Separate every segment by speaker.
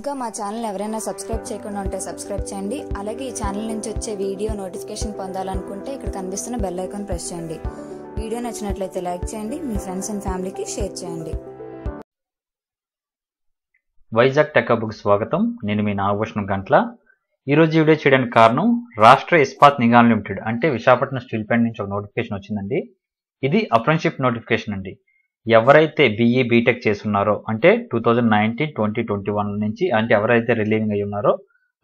Speaker 1: ఇంకా మా ఛానల్ ఎవరైనా సబ్స్క్రైబ్ చేయకుండా ఉంటే సబ్స్క్రైబ్ చేయండి అలాగే ఈ ఛానల్ నుంచి వచ్చే వీడియో నోటిఫికేషన్ పొందాలనుకుంటే ఇక్కడ కనిపిస్తున్న బెల్ ఐకాన్ ప్రెస్ చేయండి వీడియో నచ్చినట్లయితే లైక్ చేయండి మీ ఫ్రెండ్స్ అండ్ ఫ్యామిలీకి షేర్ చేయండి వైజాగ్ బుక్ స్వాగతం నేను మీ నాగభూషణం గంట్ల ఈరోజు వీడియో చేయడానికి కారణం రాష్ట్ర ఇస్పాత్ నిగమ్ లిమిటెడ్ అంటే విశాఖపట్నం స్టీల్ ప్లాంట్ నుంచి ఒక నోటిఫికేషన్ వచ్చిందండి ఇది అప్రెన్షిప్ నోటిఫికేషన్ అండి ఎవరైతే బిఈ బీటెక్ e చేస్తున్నారో అంటే two thousand nineteen twenty twenty one నుంచి అంటే ఎవరైతే రిలీవింగ్ అయ్యి ఉన్నారో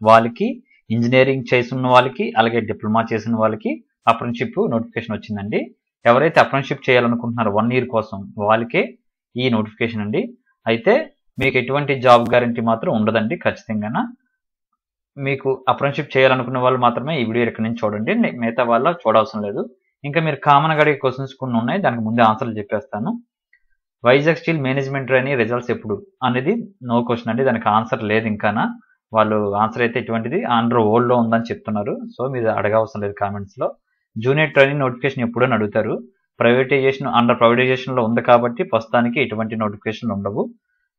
Speaker 1: వాళ్ళకి ఇంజనీరింగ్ చేసిన వాళ్ళకి అలాగే డిప్లొమా చేసిన వాళ్ళకి అప్రెన్షిప్ నోటిఫికేషన్ వచ్చిందండి ఎవరైతే అప్రెన్షిప్ చేయాలనుకుంటున్నారో వన్ ఇయర్ కోసం వాళ్ళకే ఈ నోటిఫికేషన్ అండి అయితే మీకు ఎటువంటి జాబ్ గ్యారంటీ మాత్రం ఉండదండి ఖచ్చితంగా మీకు అప్రెంటిషిప్ చేయాలనుకున్న వాళ్ళు మాత్రమే ఈ వీడియో ఇక్కడ నుంచి చూడండి మిగతా వాళ్ళ చూడవసరం లేదు ఇంకా మీరు కామన్ అడిగే క్వశ్చన్స్ కొన్ని ఉన్నాయి దానికి ముందే ఆన్సర్లు చెప్పేస్తాను వైజాగ్ స్టీల్ మేనేజ్మెంట్ అని రిజల్ట్స్ ఎప్పుడు అనేది నో క్వశ్చన్ అండి దానికి ఆన్సర్ లేదు ఇంకానా వాళ్ళు ఆన్సర్ అయితే ఎటువంటిది ఆంధ్ర ఓల్డ్లో ఉందని చెప్తున్నారు సో మీరు అడగవసరం లేదు కామెంట్స్లో జూనియర్ ట్రైనింగ్ నోటిఫికేషన్ ఎప్పుడని అడుగుతారు ప్రైవేటైజేషన్ అండర్ ప్రైవేటైజేషన్లో ఉంది కాబట్టి ప్రస్తుతానికి ఎటువంటి నోటిఫికేషన్లు ఉండవు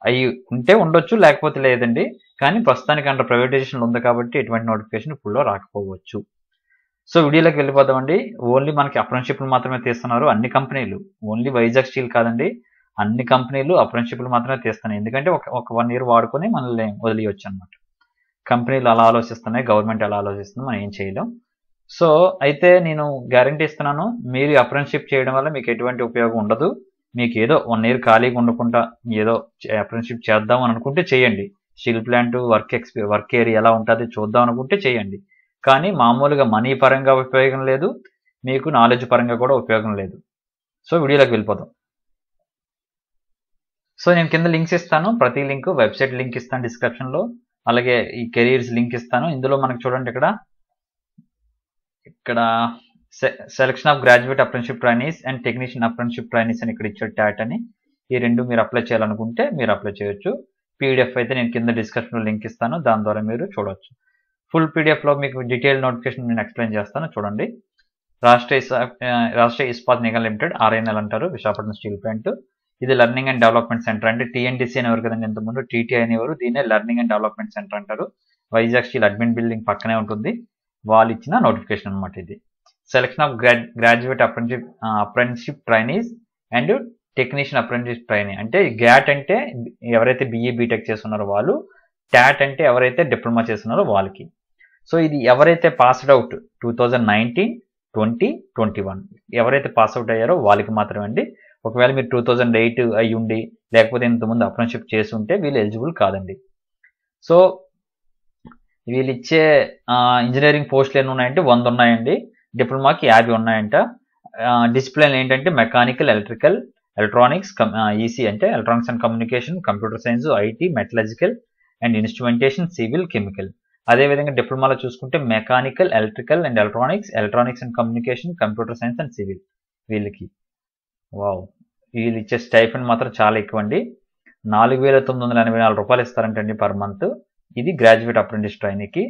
Speaker 1: అవి ఉంటే ఉండొచ్చు లేకపోతే లేదండి కానీ ప్రస్తుతానికి అండర్ ప్రైవేటైజేషన్లో ఉంది కాబట్టి ఎటువంటి నోటిఫికేషన్ ఇప్పుడులో రాకపోవచ్చు సో వీడియోలోకి వెళ్ళిపోదామండి ఓన్లీ మనకి అప్రెన్షిప్లు మాత్రమే తీస్తున్నారు అన్ని కంపెనీలు ఓన్లీ వైజాగ్ స్టీల్ కాదండి అన్ని కంపెనీలు అప్రెంటిషిప్లు మాత్రమే తీస్తున్నాయి ఎందుకంటే ఒక ఒక వన్ ఇయర్ వాడుకొని మనల్ని వదిలియొచ్చు అనమాట కంపెనీలు అలా ఆలోచిస్తున్నాయి గవర్నమెంట్ ఎలా ఆలోచిస్తుంది మనం ఏం చేయలేం సో అయితే నేను గ్యారంటీ ఇస్తున్నాను మీరు అప్రెన్షిప్ చేయడం వల్ల మీకు ఎటువంటి ఉపయోగం ఉండదు మీకు ఏదో వన్ ఇయర్ ఖాళీగా ఉండకుండా ఏదో అప్రెన్షిప్ చేద్దాం అని అనుకుంటే చేయండి స్టీల్ ప్లాంట్ వర్క్ ఎక్స్పీ వర్క్ ఏరియా ఎలా ఉంటుంది చూద్దాం అనుకుంటే చేయండి కానీ మామూలుగా మనీ పరంగా ఉపయోగం లేదు మీకు నాలెడ్జ్ పరంగా కూడా ఉపయోగం లేదు సో వీడియోలోకి వెళ్ళిపోదాం సో నేను కింద లింక్స్ ఇస్తాను ప్రతి లింక్ వెబ్సైట్ లింక్ ఇస్తాను డిస్క్రిప్షన్లో అలాగే ఈ కెరీర్స్ లింక్ ఇస్తాను ఇందులో మనకు చూడండి ఇక్కడ ఇక్కడ selection of graduate apprenticeship trainees and technician apprenticeship trainees అని ఇక్కడ ఇచ్చే ట్యాట్ అని ఈ రెండు మీరు అప్లై చేయాలనుకుంటే మీరు అప్లై చేయొచ్చు పీడిఎఫ్ అయితే నేను కింద డిస్క్రిప్షన్లో లింక్ ఇస్తాను దాని ద్వారా మీరు చూడవచ్చు ఫుల్ పీడిఎఫ్లో మీకు డీటెయిల్ నోటిఫికేషన్ నేను ఎక్స్ప్లెయిన్ చేస్తాను చూడండి రాష్ట్ర రాష్ట్ర ఇస్పాత్ నిగమ్ లిమిటెడ్ ఆర్ఎన్ఎల్ అంటారు విశాఖపట్నం స్టీల్ ప్లాంట్ ఇది లెర్నింగ్ అండ్ డెవలప్మెంట్ సెంటర్ అంటే టీఎన్టీసీ అనేవారు కదండి ఇంతకుముందు టీటీఐ అనేవారు దీనే లెర్నింగ్ అండ్ డెవలప్మెంట్ సెంటర్ అంటారు వైజాగ్ స్టీల్ అడ్మిన్ బిల్డింగ్ పక్కనే ఉంటుంది వాళ్ళు ఇచ్చిన నోటిఫికేషన్ అనమాట ఇది selection of graduate apprentice apprentice trainees and technician apprenticeship trainee అంటే గ్యాట్ అంటే ఎవరైతే బిఏ బీటెక్ e, చేస్తున్నారో వాళ్ళు ట్యాట్ అంటే ఎవరైతే డిప్లొమా చేస్తున్నారో వాళ్ళకి సో ఇది ఎవరైతే passed out two thousand nineteen twenty twenty one ఎవరైతే పాస్ అవుట్ అయ్యారో వాళ్ళకి మాత్రమే అండి ఒకవేళ మీరు టూ థౌజండ్ ఎయిట్ అయ్యుండి ఉండి లేకపోతే ఇంతకుముందు అప్రెంట్షిప్ చేసి ఉంటే వీళ్ళు ఎలిజిబుల్ కాదండి సో వీళ్ళు ఇచ్చే ఇంజనీరింగ్ పోస్టులు ఎన్ని ఉన్నాయంటే వంద ఉన్నాయండి డిప్లొమాకి యాభై ఉన్నాయంట డిసిప్లిన్ ఏంటంటే మెకానికల్ ఎలక్ట్రికల్ ఎలక్ట్రానిక్స్ ఈసీ అంటే electronics and communication computer science IT metallurgical and instrumentation civil chemical అదేవిధంగా డిప్లొమాలో చూసుకుంటే mechanical electrical and electronics electronics and communication computer science and civil వీళ్ళకి వావ్ వీళ్ళు ఇచ్చే స్టైఫండ్ మాత్రం చాలా ఎక్కువ అండి నాలుగు వేల తొమ్మిది వందల ఎనభై నాలుగు రూపాయలు ఇస్తారంటండి పర్ మంత్ ఇది గ్రాడ్యుయేట్ అప్రెంటిస్ ట్రైనీకి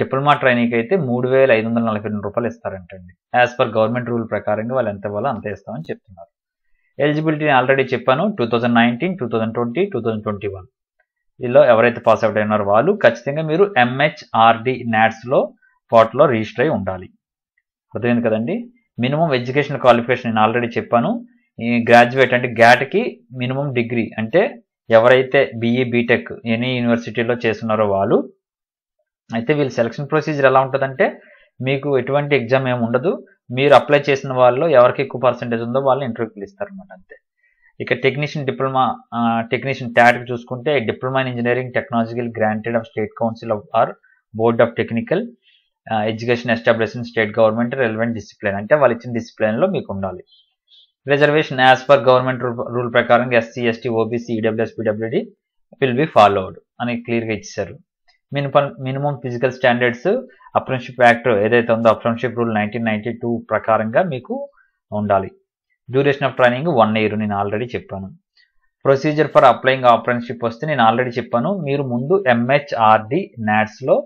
Speaker 1: డిప్లొమా ట్రైనీకి అయితే మూడు వేల ఐదు వందల నలభై రెండు రూపాయలు ఇస్తారంటండి యాజ్ పర్ గవర్నమెంట్ రూల్ ప్రకారంగా వాళ్ళు ఎంత ఇవ్వాలో అంత ఇస్తామని చెప్తున్నారు ఎలిజిబిలిటీ ఆల్రెడీ చెప్పాను two thousand nineteen two thousand twenty two thousand twenty one వీళ్ళలో ఎవరైతే పాస్ అవుట్ అయినారో వాళ్ళు ఖచ్చితంగా మీరు ఎంహెచ్ఆర్డి నాట్స్లో పోర్టల్లో రిజిస్టర్ అయి ఉండాలి అర్థమైంది కదండి మినిమం ఎడ్యుకేషన్ క్వాలిఫికేషన్ నేను ఆల్రెడీ చెప్పాను గ్రాడ్యుయేట్ అంటే గ్యాట్కి మినిమం డిగ్రీ అంటే ఎవరైతే బీఈ బీటెక్ ఎనీ యూనివర్సిటీలో చేస్తున్నారో వాళ్ళు అయితే వీళ్ళ సెలక్షన్ ప్రొసీజర్ ఎలా ఉంటుందంటే మీకు ఎటువంటి ఎగ్జామ్ ఏమి ఉండదు మీరు అప్లై చేసిన వాళ్ళు ఎవరికి ఎక్కువ పర్సంటేజ్ ఉందో వాళ్ళు ఇంటర్వ్యూలు పిలుస్తారు అనమాట అంతే ఇక టెక్నీషియన్ డిప్లొమా టెక్నీషియన్ ట్యాట్ చూసుకుంటే diploma in engineering technological granted of state council of or board of technical education establishment state government relevant discipline అంటే వాళ్ళు ఇచ్చిన డిసిప్లిన్లో మీకు ఉండాలి reservation per government government rule ప్రకారం SC ST OBC EWS PWD will be followed అని క్లియర్గా ఇచ్చారు minimum minimum physical standards apprenticeship act ఏదైతే ఉందో apprenticeship rule nineteen ninety two ప్రకారంగా మీకు ఉండాలి duration of training one year నేను ఆల్రెడీ చెప్పాను ప్రొసీజర్ ఫర్ అప్లయింగ్ అప్రెన్షిప్ వస్తే నేను ఆల్రెడీ చెప్పాను మీరు ముందు ఎంహెచ్ఆర్డి నాట్స్లో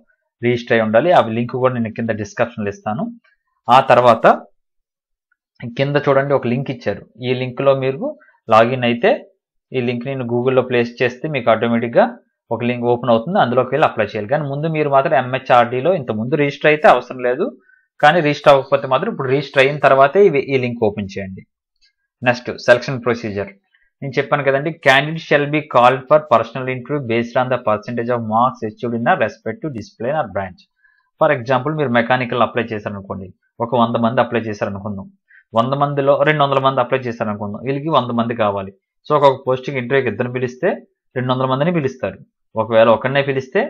Speaker 1: రిజిస్టర్ అయి ఉండాలి అవి లింక్ కూడా నేను కింద డిస్క్రిప్షన్లో ఇస్తాను ఆ తర్వాత కింద చూడండి ఒక లింక్ ఇచ్చారు ఈ లింక్లో మీరు లాగిన్ అయితే ఈ లింక్ నేను గూగుల్లో ప్లేస్ చేస్తే మీకు ఆటోమేటిక్గా ఒక లింక్ ఓపెన్ అవుతుంది అందులోకి వెళ్ళి అప్లై చేయాలి కానీ ముందు మీరు మాత్రం ఎంహెచ్ఆర్డీలో ఇంత ముందు రిజిస్టర్ అయితే అవసరం లేదు కానీ రిజిస్టర్ అవ్వకపోతే మాత్రం ఇప్పుడు రిజిస్టర్ అయిన తర్వాతే ఇవి ఈ లింక్ ఓపెన్ చేయండి నెక్స్ట్ సెలక్షన్ ప్రొసీజర్ నేను చెప్పాను కదండి candidate shall be called for personal interview based on the percentage of marks secured in respect to discipline or branch for example మీరు మెకానికల్ అప్లై చేశారనుకోండి ఒక వంద మంది అప్లై చేశారనుకుందాం వంద మందిలో రెండు వందల మంది అప్లై చేశారు అనుకుందాం వీళ్ళకి వంద మంది కావాలి సో ఒక్కొక్క పోస్టింగ్ ఇంటర్వ్యూకి ఇద్దరు పిలిస్తే రెండు వందల మందిని పిలుస్తారు ఒకవేళ ఒకరినే పిలిస్తే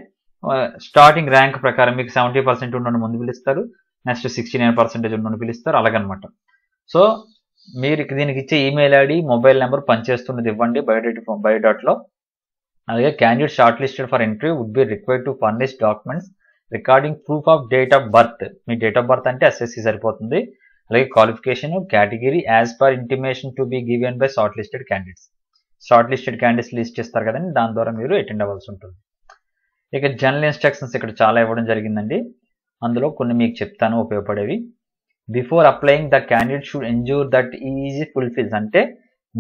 Speaker 1: స్టార్టింగ్ ర్యాంక్ ప్రకారం మీకు సెవెంటీ పర్సెంట్ ఉన్న ముందు పిలుస్తారు నెక్స్ట్ సిక్స్టీ నైన్ పర్సెంటేజ్ ఉన్న పిలుస్తారు అలాగనమాట సో మీరు దీనికి ఇచ్చే ఈమెయిల్ ఐడి మొబైల్ నెంబర్ పనిచేస్తున్నది ఇవ్వండి బయోడేట్ బయోడాట్లో అలాగే candidate shortlisted for interview would be required to furnish documents regarding proof of date of birth మీ డేట్ ఆఫ్ బర్త్ అంటే ఎస్ఎస్సి సరిపోతుంది అలాగే qualification category as per intimation to be given by shortlisted candidates shortlisted candidates list చేస్తారు కదండి దాని ద్వారా మీరు attend అవ్వాల్సి ఉంటుంది ఇక జనరల్ ఇన్స్ట్రక్షన్స్ ఇక్కడ చాలా ఇవ్వడం జరిగిందండి అందులో కొన్ని మీకు చెప్తాను ఉపయోగపడేవి before applying the candidate should ensure that he she fulfils అంటే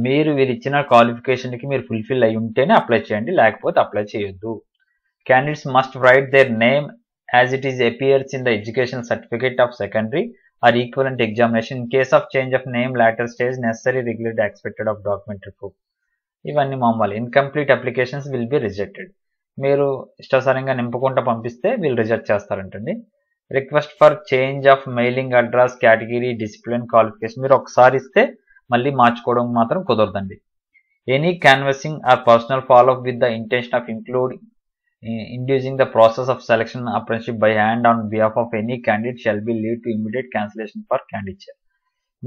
Speaker 1: మీరు వీరు ఇచ్చిన క్వాలిఫికేషన్కి మీరు ఫుల్ఫిల్ అయి ఉంటేనే అప్లై చేయండి లేకపోతే అప్లై చేయొద్దు candidates must write their name as it is appears in the education certificate of secondary are equivalent examination. In case of change of name, latter stage, necessary regular expected of documentary proof. ఇవన్నీ మామూలు incomplete applications will be rejected మీరు ఇష్టసరంగా నింపుకుంటూ పంపిస్తే వీళ్ళు reject చేస్తారంటండి request for change of mailing address category discipline qualification మీరు ఒకసారి ఇస్తే మళ్ళీ మార్చుకోవడం మాత్రం కుదరదండి any canvassing or personal follow with the intention of including inducing the process of selection apprenticeship by hand on behalf of any candidate shall be lead to immediate cancellation for candidature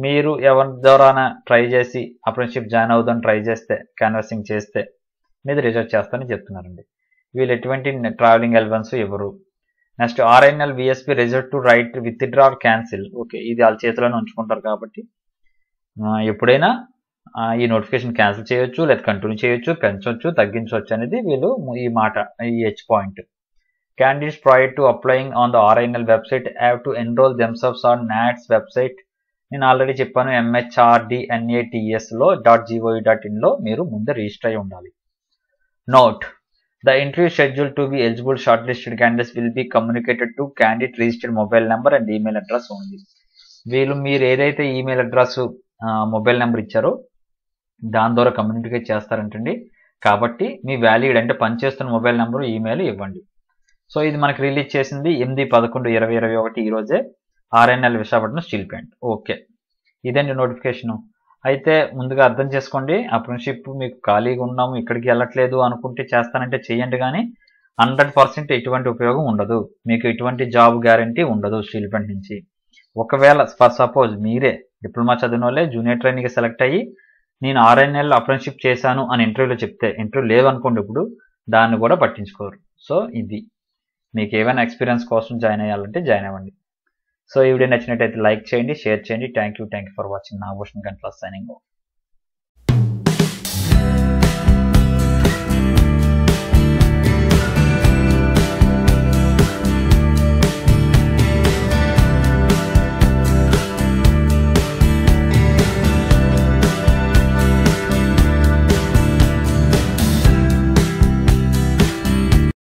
Speaker 1: మీరు ఎవరి ద్వారా try చేసి apprenticeship join అవుదాం try చేస్తే క్యాన్వర్సింగ్ చేస్తే మీరు reserve చేస్తానని చెప్తున్నారండి వీళ్ళు ఎటువంటి ట్రావెలింగ్ అలవెన్స్ ఇవ్వరు next RNL VSP reserve to right withdraw or cancel okay ఇది వాళ్ళ చేతిలోనే ఉంచుకుంటారు కాబట్టి ఎప్పుడైనా ఈ నోటిఫికేషన్ క్యాన్సిల్ చేయొచ్చు లేదా కంటిన్యూ చేయొచ్చు పెంచవచ్చు తగ్గించవచ్చు అనేది వీళ్ళు ఈ మాట ఈ each point candidates prior to applying on the RINL website have to enroll themselves on NATS website నేను ఆల్రెడీ చెప్పాను ఎంహెచ్ఆర్డి లో డాట్ జీఓఈ డాట్ ఇన్లో మీరు ముందు రిజిస్టర్ అయి ఉండాలి note the interview schedule to be eligible shortlisted candidates will be communicated to candidate registered mobile number and email address ఉంది వీళ్ళు మీరు ఏదైతే ఈమెయిల్ అడ్రస్ మొబైల్ నెంబర్ ఇచ్చారో దాని ద్వారా కమ్యూనికేట్ చేస్తారంటండి కాబట్టి మీ వ్యాలీడ్ అంటే పనిచేస్తున్న మొబైల్ నెంబర్ ఈమెయిల్ ఇవ్వండి సో ఇది మనకు రిలీజ్ చేసింది ఎనిమిది పదకొండు ఇరవై ఇరవై ఒకటి ఈరోజే RNL Visakhapatnam steel plant okay ఇదండి నోటిఫికేషను అయితే ముందుగా అర్థం చేసుకోండి అప్రెన్షిప్ మీకు ఖాళీగా ఉన్నాము ఇక్కడికి వెళ్ళట్లేదు అనుకుంటే చేస్తానంటే చేయండి కానీ హండ్రెడ్ పర్సెంట్ ఎటువంటి ఉపయోగం ఉండదు మీకు ఎటువంటి జాబ్ గ్యారంటీ ఉండదు స్టీల్ ప్లాంట్ నుంచి ఒకవేళ ఫర్ సపోజ్ మీరే డిప్లొమా చదివిన వాళ్ళే జూనియర్ ట్రైనింగ్ సెలెక్ట్ అయ్యి నేను ఆర్ఎన్ఎల్ అప్రెన్షిప్ చేశాను అని ఇంటర్వ్యూలో చెప్తే ఇంటర్వ్యూ లేవనుకోండి ఇప్పుడు దాన్ని కూడా పట్టించుకోరు సో ఇది మీకు ఏమైనా ఎక్స్పీరియన్స్ కోసం జాయిన్ అయ్యాలంటే జాయిన్ అవ్వండి సో ఈ వీడియో నచ్చినట్టయితే లైక్ చేయండి షేర్ చేయండి thank you thank you for watching Bhushan Gantla signing